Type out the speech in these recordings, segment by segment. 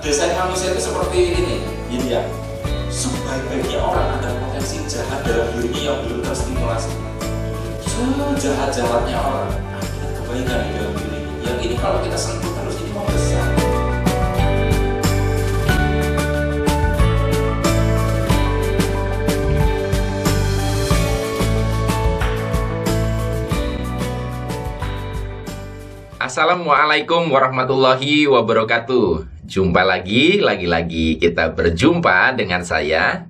desain manusia itu seperti ini ini ya sebaik-baiknya orang ada potensi jahat dalam dirinya yang belum terstimulasi jahat jahatnya orang ada kebaikan di dalam diri yang ini kalau kita sentuh terus ini mau besar Assalamualaikum warahmatullahi wabarakatuh Jumpa lagi, lagi-lagi kita berjumpa dengan saya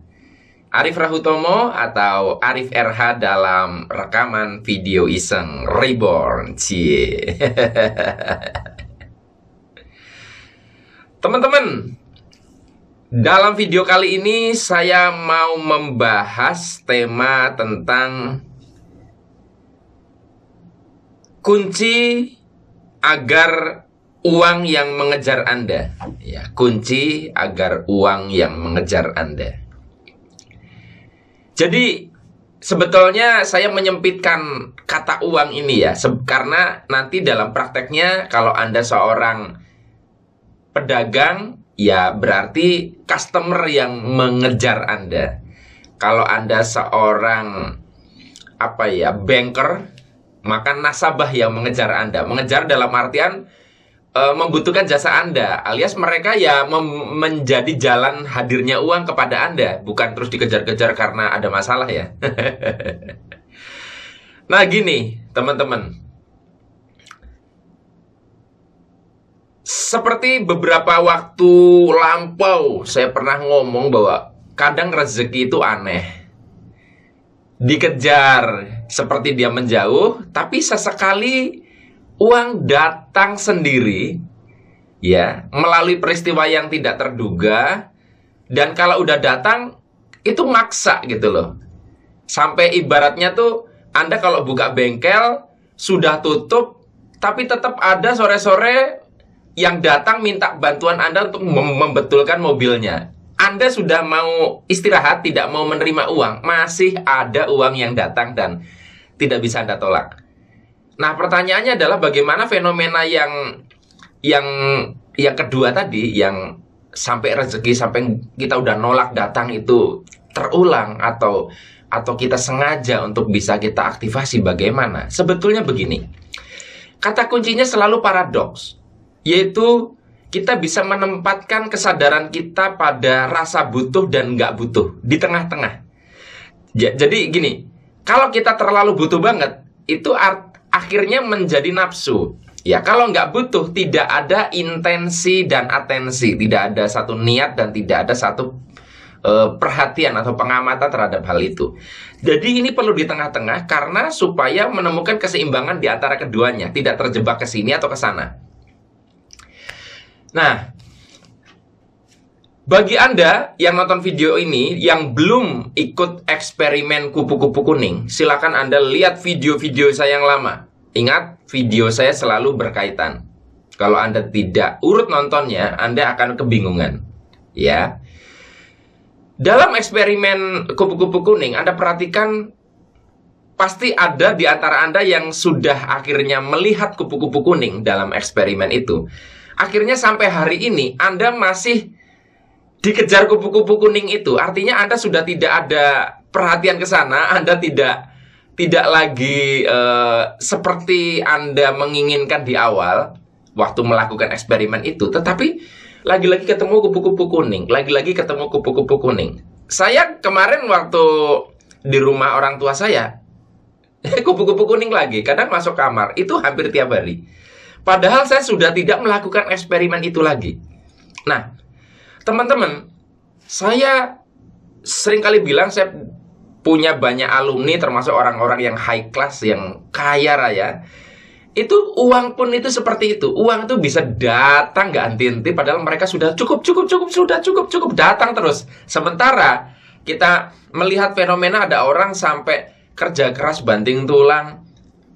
Arif Rahutomo atau Arif RH dalam rekaman video iseng Reborn. Cie. Teman-teman, dalam video kali ini saya mau membahas tema tentang kunci agar uang yang mengejar Anda. Ya, kunci agar uang yang mengejar Anda. Jadi sebetulnya saya menyempitkan kata uang ini ya, karena nanti dalam prakteknya kalau Anda seorang pedagang ya berarti customer yang mengejar Anda. Kalau Anda seorang apa ya, banker, maka nasabah yang mengejar Anda. Mengejar dalam artian Eh, membutuhkan jasa Anda, alias mereka ya menjadi jalan hadirnya uang kepada Anda, bukan terus dikejar-kejar karena ada masalah ya. nah, gini, teman-teman. Seperti beberapa waktu lampau saya pernah ngomong bahwa kadang rezeki itu aneh. Dikejar seperti dia menjauh, tapi sesekali uang datang sendiri ya, melalui peristiwa yang tidak terduga dan kalau udah datang itu maksa gitu loh. Sampai ibaratnya tuh Anda kalau buka bengkel sudah tutup tapi tetap ada sore-sore yang datang minta bantuan Anda untuk mem membetulkan mobilnya. Anda sudah mau istirahat, tidak mau menerima uang, masih ada uang yang datang dan tidak bisa Anda tolak. Nah, pertanyaannya adalah bagaimana fenomena yang yang yang kedua tadi yang sampai rezeki sampai kita udah nolak datang itu terulang atau atau kita sengaja untuk bisa kita aktivasi bagaimana? Sebetulnya begini. Kata kuncinya selalu paradoks, yaitu kita bisa menempatkan kesadaran kita pada rasa butuh dan nggak butuh di tengah-tengah. Jadi gini, kalau kita terlalu butuh banget, itu art akhirnya menjadi nafsu. Ya, kalau nggak butuh, tidak ada intensi dan atensi, tidak ada satu niat dan tidak ada satu uh, perhatian atau pengamatan terhadap hal itu. Jadi ini perlu di tengah-tengah karena supaya menemukan keseimbangan di antara keduanya, tidak terjebak ke sini atau ke sana. Nah, bagi Anda yang nonton video ini yang belum ikut eksperimen kupu-kupu kuning, silakan Anda lihat video-video saya yang lama. Ingat, video saya selalu berkaitan. Kalau Anda tidak urut nontonnya, Anda akan kebingungan. Ya. Dalam eksperimen kupu-kupu kuning, Anda perhatikan pasti ada di antara Anda yang sudah akhirnya melihat kupu-kupu kuning dalam eksperimen itu. Akhirnya sampai hari ini Anda masih dikejar kupu-kupu kuning itu. Artinya Anda sudah tidak ada perhatian ke sana, Anda tidak tidak lagi uh, seperti Anda menginginkan di awal waktu melakukan eksperimen itu, tetapi lagi-lagi ketemu kupu-kupu kuning, lagi-lagi ketemu kupu-kupu kuning. Saya kemarin waktu di rumah orang tua saya, kupu-kupu kuning lagi, kadang masuk kamar, itu hampir tiap hari. Padahal saya sudah tidak melakukan eksperimen itu lagi. Nah, teman-teman, saya sering kali bilang saya punya banyak alumni termasuk orang-orang yang high class yang kaya raya itu uang pun itu seperti itu uang itu bisa datang nggak anti henti padahal mereka sudah cukup cukup cukup sudah cukup cukup datang terus sementara kita melihat fenomena ada orang sampai kerja keras banting tulang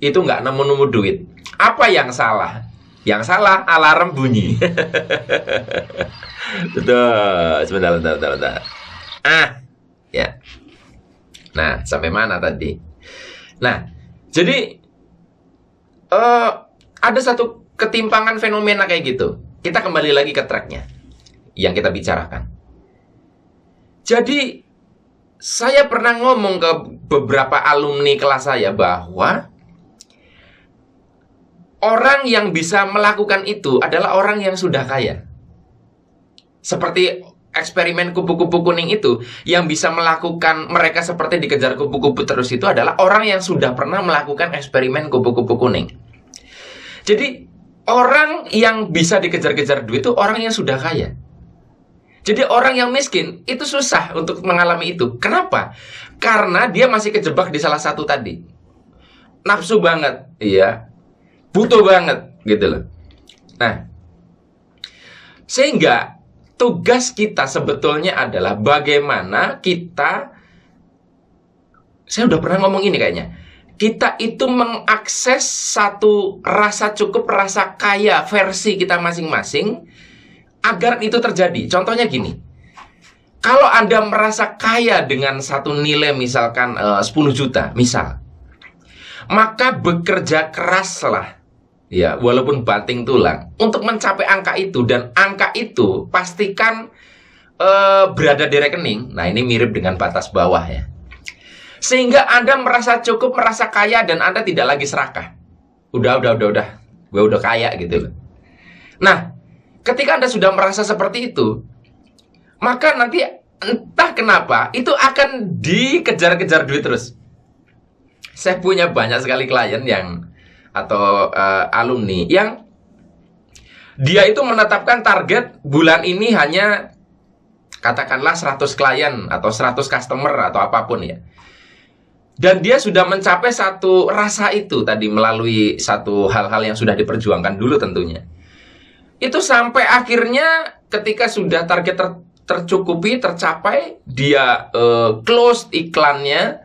itu nggak nemu-nemu duit apa yang salah yang salah alarm bunyi betul sebentar bentar bentar, ah ya Nah, sampai mana tadi? Nah, jadi uh, ada satu ketimpangan fenomena kayak gitu. Kita kembali lagi ke tracknya yang kita bicarakan. Jadi saya pernah ngomong ke beberapa alumni kelas saya bahwa orang yang bisa melakukan itu adalah orang yang sudah kaya. Seperti eksperimen kupu-kupu kuning itu yang bisa melakukan mereka seperti dikejar kupu-kupu terus itu adalah orang yang sudah pernah melakukan eksperimen kupu-kupu kuning. Jadi orang yang bisa dikejar-kejar duit itu orang yang sudah kaya. Jadi orang yang miskin itu susah untuk mengalami itu. Kenapa? Karena dia masih kejebak di salah satu tadi. Nafsu banget, iya. Butuh banget gitu loh. Nah, sehingga tugas kita sebetulnya adalah bagaimana kita saya udah pernah ngomong ini kayaknya kita itu mengakses satu rasa cukup rasa kaya versi kita masing-masing agar itu terjadi contohnya gini kalau anda merasa kaya dengan satu nilai misalkan eh, uh, 10 juta misal maka bekerja keraslah ya walaupun banting tulang untuk mencapai angka itu dan angka itu pastikan uh, berada di rekening nah ini mirip dengan batas bawah ya sehingga anda merasa cukup merasa kaya dan anda tidak lagi serakah udah udah udah udah gue udah kaya gitu loh nah ketika anda sudah merasa seperti itu maka nanti entah kenapa itu akan dikejar-kejar duit terus saya punya banyak sekali klien yang atau uh, alumni yang dia itu menetapkan target bulan ini hanya katakanlah 100 klien atau 100 customer atau apapun ya. Dan dia sudah mencapai satu rasa itu tadi melalui satu hal-hal yang sudah diperjuangkan dulu tentunya. Itu sampai akhirnya ketika sudah target ter tercukupi, tercapai, dia uh, close iklannya,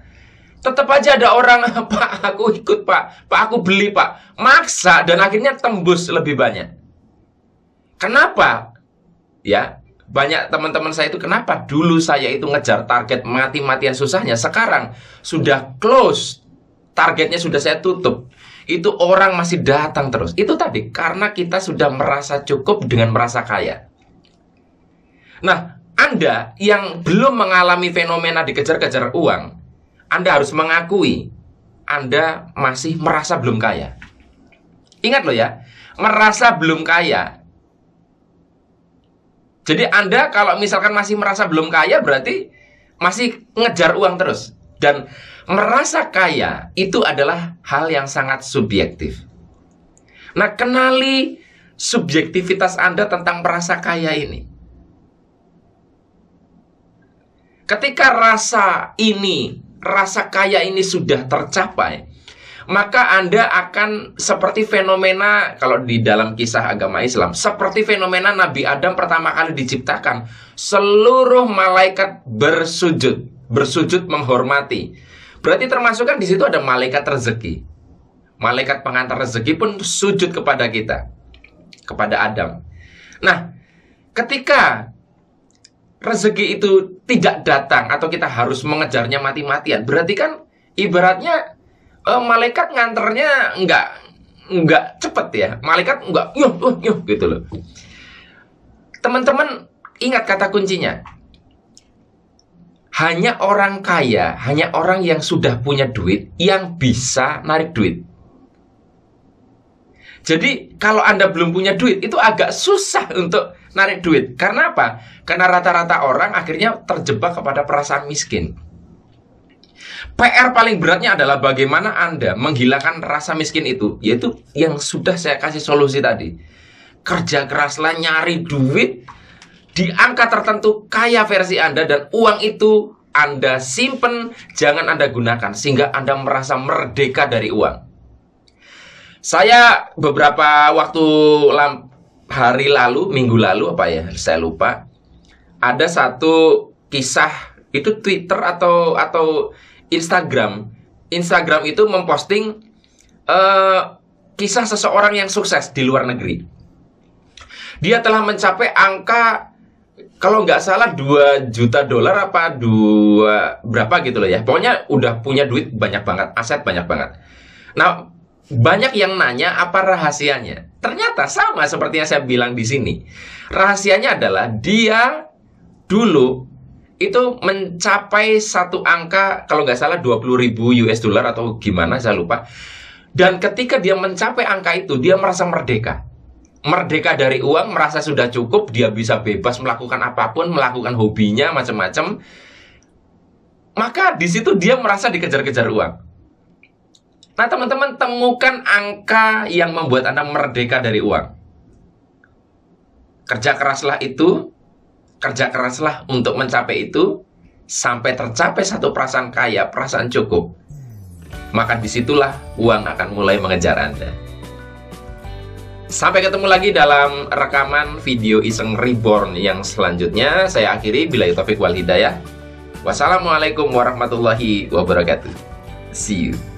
tetap aja ada orang pak aku ikut pak pak aku beli pak maksa dan akhirnya tembus lebih banyak kenapa ya banyak teman-teman saya itu kenapa dulu saya itu ngejar target mati-matian susahnya sekarang sudah close targetnya sudah saya tutup itu orang masih datang terus itu tadi karena kita sudah merasa cukup dengan merasa kaya nah anda yang belum mengalami fenomena dikejar-kejar uang anda harus mengakui Anda masih merasa belum kaya. Ingat loh ya, merasa belum kaya. Jadi Anda kalau misalkan masih merasa belum kaya berarti masih ngejar uang terus. Dan merasa kaya itu adalah hal yang sangat subjektif. Nah, kenali subjektivitas Anda tentang merasa kaya ini. Ketika rasa ini rasa kaya ini sudah tercapai, maka Anda akan seperti fenomena kalau di dalam kisah agama Islam, seperti fenomena Nabi Adam pertama kali diciptakan, seluruh malaikat bersujud, bersujud menghormati. Berarti termasuk kan di situ ada malaikat rezeki. Malaikat pengantar rezeki pun sujud kepada kita, kepada Adam. Nah, ketika rezeki itu tidak datang atau kita harus mengejarnya mati-matian, berarti kan ibaratnya uh, malaikat nganternya nggak nggak cepet ya, malaikat nggak yuh yuh yuh gitu loh. Teman-teman ingat kata kuncinya. Hanya orang kaya, hanya orang yang sudah punya duit yang bisa narik duit. Jadi kalau Anda belum punya duit itu agak susah untuk narik duit. Karena apa? Karena rata-rata orang akhirnya terjebak kepada perasaan miskin. PR paling beratnya adalah bagaimana Anda menghilangkan rasa miskin itu, yaitu yang sudah saya kasih solusi tadi. Kerja keraslah nyari duit di angka tertentu kaya versi Anda dan uang itu Anda simpen, jangan Anda gunakan sehingga Anda merasa merdeka dari uang. Saya beberapa waktu hari lalu, minggu lalu apa ya, saya lupa. Ada satu kisah itu Twitter atau atau Instagram. Instagram itu memposting uh, kisah seseorang yang sukses di luar negeri. Dia telah mencapai angka kalau nggak salah 2 juta dolar apa dua berapa gitu loh ya. Pokoknya udah punya duit banyak banget, aset banyak banget. Nah, banyak yang nanya apa rahasianya. Ternyata sama seperti yang saya bilang di sini. Rahasianya adalah dia dulu itu mencapai satu angka kalau nggak salah puluh ribu US dollar atau gimana saya lupa. Dan ketika dia mencapai angka itu dia merasa merdeka. Merdeka dari uang, merasa sudah cukup, dia bisa bebas melakukan apapun, melakukan hobinya macam-macam. Maka di situ dia merasa dikejar-kejar uang. Nah, teman-teman temukan angka yang membuat Anda merdeka dari uang. Kerja keraslah itu, kerja keraslah untuk mencapai itu, sampai tercapai satu perasaan kaya, perasaan cukup. Maka disitulah uang akan mulai mengejar Anda. Sampai ketemu lagi dalam rekaman video iseng reborn yang selanjutnya. Saya akhiri, bila itu wal hidayah. Wassalamualaikum warahmatullahi wabarakatuh. See you.